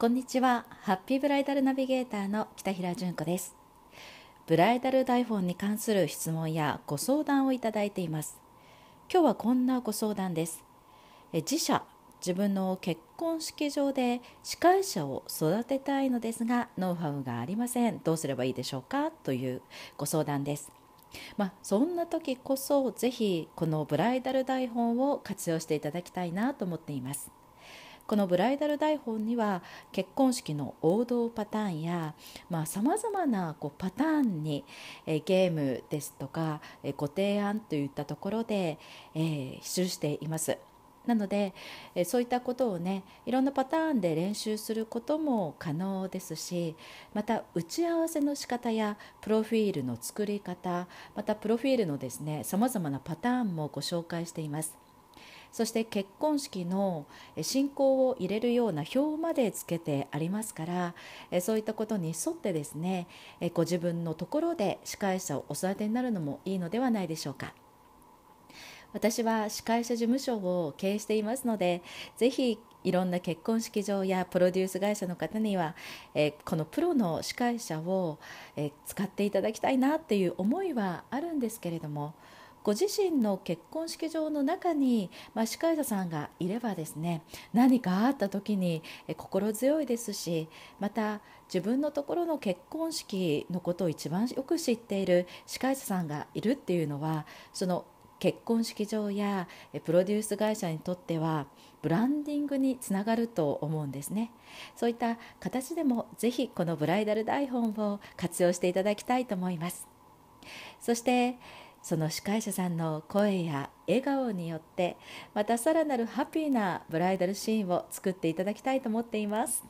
こんにちはハッピーブライダルナビゲーターの北平純子ですブライダル台本に関する質問やご相談をいただいています今日はこんなご相談ですえ自社自分の結婚式場で司会者を育てたいのですがノウハウがありませんどうすればいいでしょうかというご相談ですまあ、そんな時こそ是非このブライダル台本を活用していただきたいなと思っています。このブライダル台本には結婚式の王道パターンやさまざ、あ、まなこうパターンに、えゲームですとか、えご提案といったところで、えー、記しています。なのでそういったことをねいろんなパターンで練習することも可能ですしまた打ち合わせの仕方やプロフィールの作り方またプロフィールのですねさまざまなパターンもご紹介しています。そして結婚式の進行を入れるような表までつけてありますからそういったことに沿ってですねご自分のところで司会者をお育てになるのもいいのではないでしょうか。私は司会者事務所を経営していますのでぜひいろんな結婚式場やプロデュース会社の方には、えこのプロの司会者を、え使っていただきたいなっていう思いはあるんですけれどもご自身の結婚式場の中に、まあ、司会者さんがいればですね何かあった時に、え心強いですしまた自分のところの結婚式のことを一番よく知っている司会者さんがいるっていうのはその結婚式場やプロデュース会社にとってはブランディングにつながると思うんですねそういった形でもぜひこのブライダル台本を活用していただきたいと思いますそしてその司会者さんの声や笑顔によってまたさらなるハッピーなブライダルシーンを作っていただきたいと思っています。